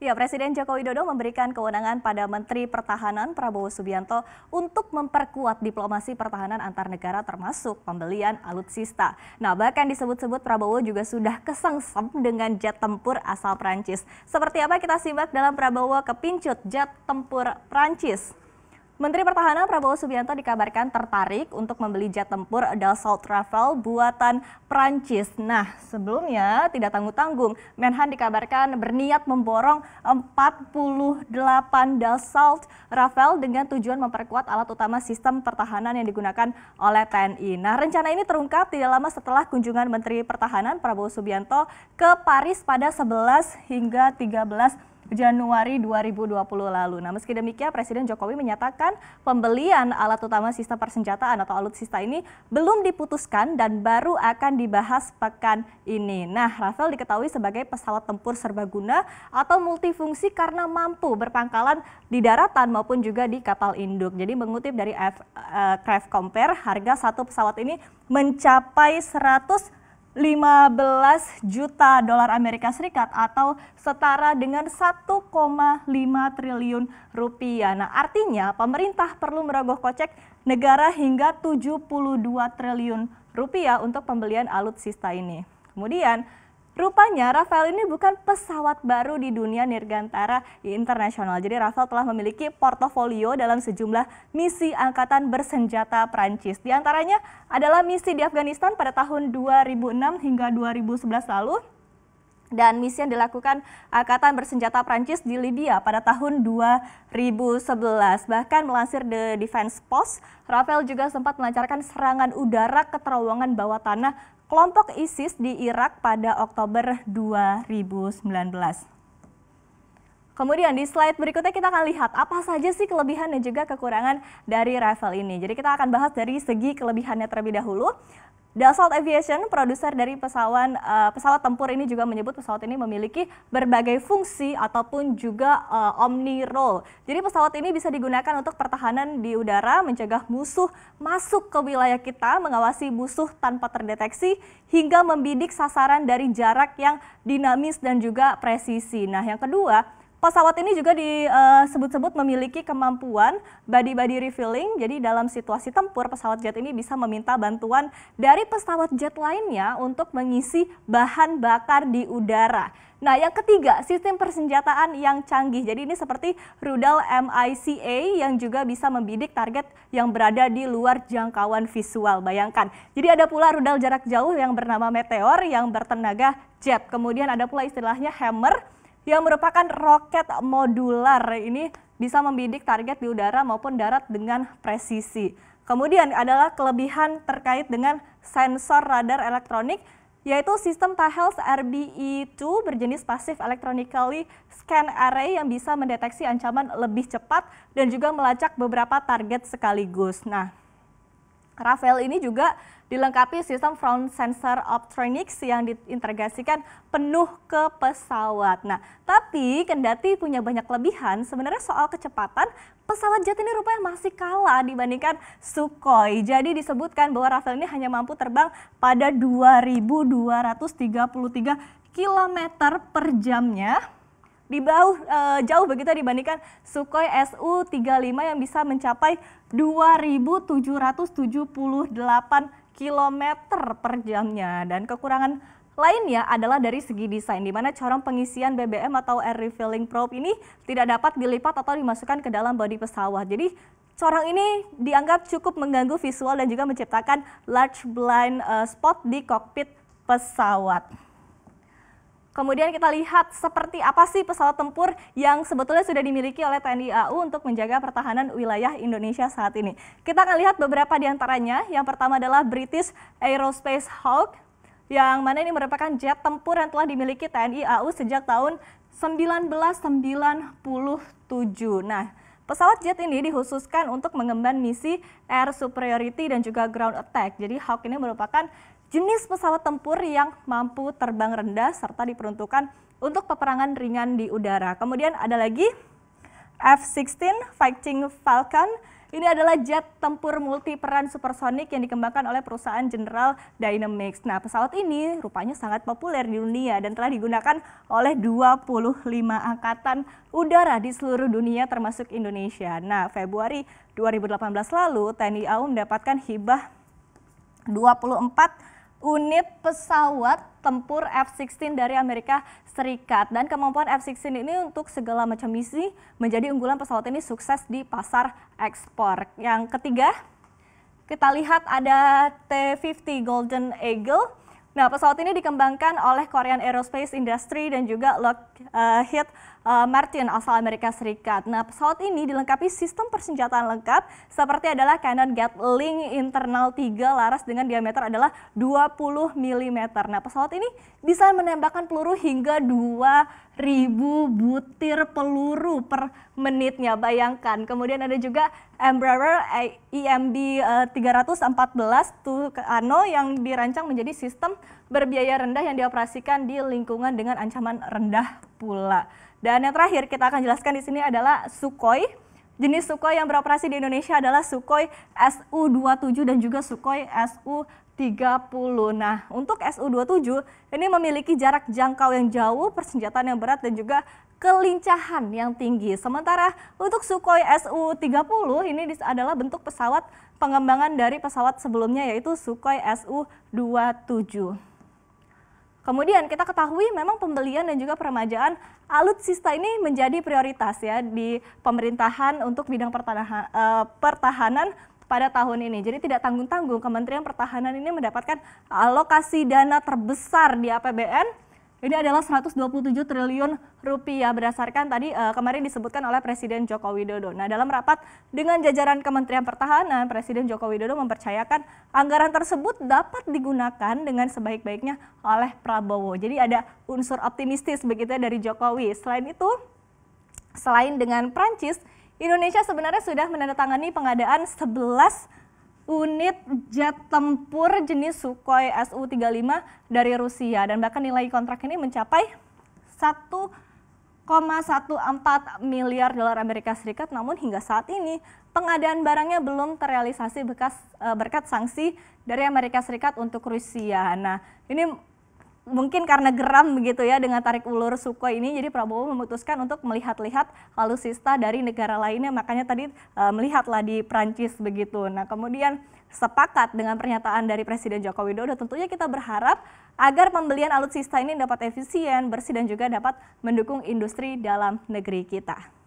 Ya, Presiden Joko Widodo memberikan kewenangan pada Menteri Pertahanan Prabowo Subianto untuk memperkuat diplomasi pertahanan antar negara termasuk pembelian alutsista. Nah, bahkan disebut-sebut Prabowo juga sudah kesengsem dengan jet tempur asal Prancis. Seperti apa kita simak dalam Prabowo kepincut jet tempur Prancis. Menteri Pertahanan Prabowo Subianto dikabarkan tertarik untuk membeli jet tempur Dassault Rafale buatan Prancis. Nah, sebelumnya tidak tanggung-tanggung, Menhan dikabarkan berniat memborong 48 Dassault Rafale dengan tujuan memperkuat alat utama sistem pertahanan yang digunakan oleh TNI. Nah, rencana ini terungkap tidak lama setelah kunjungan Menteri Pertahanan Prabowo Subianto ke Paris pada 11 hingga 13 Januari 2020 lalu. Nah, meski demikian Presiden Jokowi menyatakan pembelian alat utama sistem persenjataan atau alutsista ini belum diputuskan dan baru akan dibahas pekan ini. Nah, Rafael diketahui sebagai pesawat tempur serbaguna atau multifungsi karena mampu berpangkalan di daratan maupun juga di kapal induk. Jadi mengutip dari F, uh, eh, Craft Compare, harga satu pesawat ini mencapai 100 15 juta dolar Amerika Serikat atau setara dengan 1,5 triliun rupiah. Nah, artinya pemerintah perlu merogoh kocek negara hingga 72 triliun rupiah untuk pembelian alutsista ini. Kemudian Rupanya Rafael ini bukan pesawat baru di dunia Nirgantara internasional. Jadi Rafael telah memiliki portofolio dalam sejumlah misi angkatan bersenjata Prancis. Di antaranya adalah misi di Afghanistan pada tahun 2006 hingga 2011 lalu dan misi yang dilakukan Angkatan Bersenjata Prancis di Libya pada tahun 2011. Bahkan melansir The Defense Post, Rafael juga sempat melancarkan serangan udara ke terowongan bawah tanah kelompok ISIS di Irak pada Oktober 2019. Kemudian di slide berikutnya kita akan lihat apa saja sih kelebihan dan juga kekurangan dari rifle ini. Jadi kita akan bahas dari segi kelebihannya terlebih dahulu. Dassault Aviation, produser dari pesawat uh, pesawat tempur ini juga menyebut pesawat ini memiliki berbagai fungsi ataupun juga uh, omni role. Jadi pesawat ini bisa digunakan untuk pertahanan di udara, mencegah musuh masuk ke wilayah kita, mengawasi musuh tanpa terdeteksi, hingga membidik sasaran dari jarak yang dinamis dan juga presisi. Nah, yang kedua, Pesawat ini juga disebut-sebut eh, memiliki kemampuan body-body refilling. Jadi dalam situasi tempur, pesawat jet ini bisa meminta bantuan dari pesawat jet lainnya untuk mengisi bahan bakar di udara. Nah, yang ketiga, sistem persenjataan yang canggih. Jadi ini seperti rudal MICA yang juga bisa membidik target yang berada di luar jangkauan visual. Bayangkan. Jadi ada pula rudal jarak jauh yang bernama Meteor yang bertenaga jet. Kemudian ada pula istilahnya Hammer yang merupakan roket modular. Ini bisa membidik target di udara maupun darat dengan presisi. Kemudian adalah kelebihan terkait dengan sensor radar elektronik yaitu sistem TAHELS RBE2 berjenis pasif electronically scan array yang bisa mendeteksi ancaman lebih cepat dan juga melacak beberapa target sekaligus. Nah, Rafael ini juga dilengkapi sistem front sensor optronics yang diintegrasikan penuh ke pesawat. Nah, tapi kendati punya banyak kelebihan, sebenarnya soal kecepatan pesawat jet ini rupanya masih kalah dibandingkan Sukhoi. Jadi disebutkan bahwa Rafael ini hanya mampu terbang pada 2233 km per jamnya di bawah e, jauh begitu dibandingkan Sukhoi Su-35 yang bisa mencapai 2778 kilometer per jamnya dan kekurangan lainnya adalah dari segi desain di mana corong pengisian BBM atau air refilling probe ini tidak dapat dilipat atau dimasukkan ke dalam bodi pesawat. Jadi corong ini dianggap cukup mengganggu visual dan juga menciptakan large blind eh, spot di kokpit pesawat. Kemudian kita lihat seperti apa sih pesawat tempur yang sebetulnya sudah dimiliki oleh TNI AU untuk menjaga pertahanan wilayah Indonesia saat ini. Kita akan lihat beberapa di antaranya. Yang pertama adalah British Aerospace Hawk yang mana ini merupakan jet tempur yang telah dimiliki TNI AU sejak tahun 1997. Nah, Pesawat jet ini dikhususkan untuk mengemban misi air superiority dan juga ground attack. Jadi Hawk ini merupakan jenis pesawat tempur yang mampu terbang rendah serta diperuntukkan untuk peperangan ringan di udara. Kemudian ada lagi F-16 Fighting Falcon. Ini adalah jet tempur multi peran supersonik yang dikembangkan oleh perusahaan General Dynamics. Nah, pesawat ini rupanya sangat populer di dunia dan telah digunakan oleh 25 angkatan udara di seluruh dunia termasuk Indonesia. Nah, Februari 2018 lalu TNI AU mendapatkan hibah 24 unit pesawat tempur F-16 dari Amerika Serikat dan kemampuan F-16 ini untuk segala macam misi menjadi unggulan pesawat ini sukses di pasar ekspor. Yang ketiga, kita lihat ada T-50 Golden Eagle Nah, pesawat ini dikembangkan oleh Korean Aerospace Industry dan juga Lockheed eh, eh, Martin asal Amerika Serikat. Nah, pesawat ini dilengkapi sistem persenjataan lengkap seperti adalah cannon Gatling internal 3 laras dengan diameter adalah 20 mm. Nah, pesawat ini bisa menembakkan peluru hingga 2 ribu butir peluru per menitnya. Bayangkan. Kemudian ada juga Embraer EMB 314 Tucano yang dirancang menjadi sistem berbiaya rendah yang dioperasikan di lingkungan dengan ancaman rendah pula. Dan yang terakhir kita akan jelaskan di sini adalah Sukhoi Jenis Sukhoi yang beroperasi di Indonesia adalah Sukhoi Su-27 dan juga Sukhoi Su-30. Nah, untuk Su-27 ini memiliki jarak jangkau yang jauh, persenjataan yang berat dan juga kelincahan yang tinggi. Sementara untuk Sukhoi Su-30 ini adalah bentuk pesawat pengembangan dari pesawat sebelumnya yaitu Sukhoi Su-27. Kemudian kita ketahui memang pembelian dan juga peremajaan alutsista ini menjadi prioritas ya di pemerintahan untuk bidang pertahanan, eh, pertahanan pada tahun ini. Jadi tidak tanggung-tanggung Kementerian Pertahanan ini mendapatkan alokasi dana terbesar di APBN ini adalah 127 triliun rupiah berdasarkan tadi uh, kemarin disebutkan oleh Presiden Joko Widodo. Nah, dalam rapat dengan jajaran Kementerian Pertahanan, Presiden Joko Widodo mempercayakan anggaran tersebut dapat digunakan dengan sebaik-baiknya oleh Prabowo. Jadi ada unsur optimistis begitu ya dari Jokowi. Selain itu, selain dengan Prancis, Indonesia sebenarnya sudah menandatangani pengadaan 11 unit jet tempur jenis Sukhoi Su-35 dari Rusia dan bahkan nilai kontrak ini mencapai 1,14 miliar dolar Amerika Serikat namun hingga saat ini pengadaan barangnya belum terrealisasi bekas eh, berkat sanksi dari Amerika Serikat untuk Rusia. Nah, ini mungkin karena geram begitu ya dengan tarik ulur Suko ini jadi Prabowo memutuskan untuk melihat-lihat alusista dari negara lainnya makanya tadi e, melihatlah di Prancis begitu. Nah, kemudian sepakat dengan pernyataan dari Presiden Joko Widodo tentunya kita berharap agar pembelian alutsista ini dapat efisien, bersih dan juga dapat mendukung industri dalam negeri kita.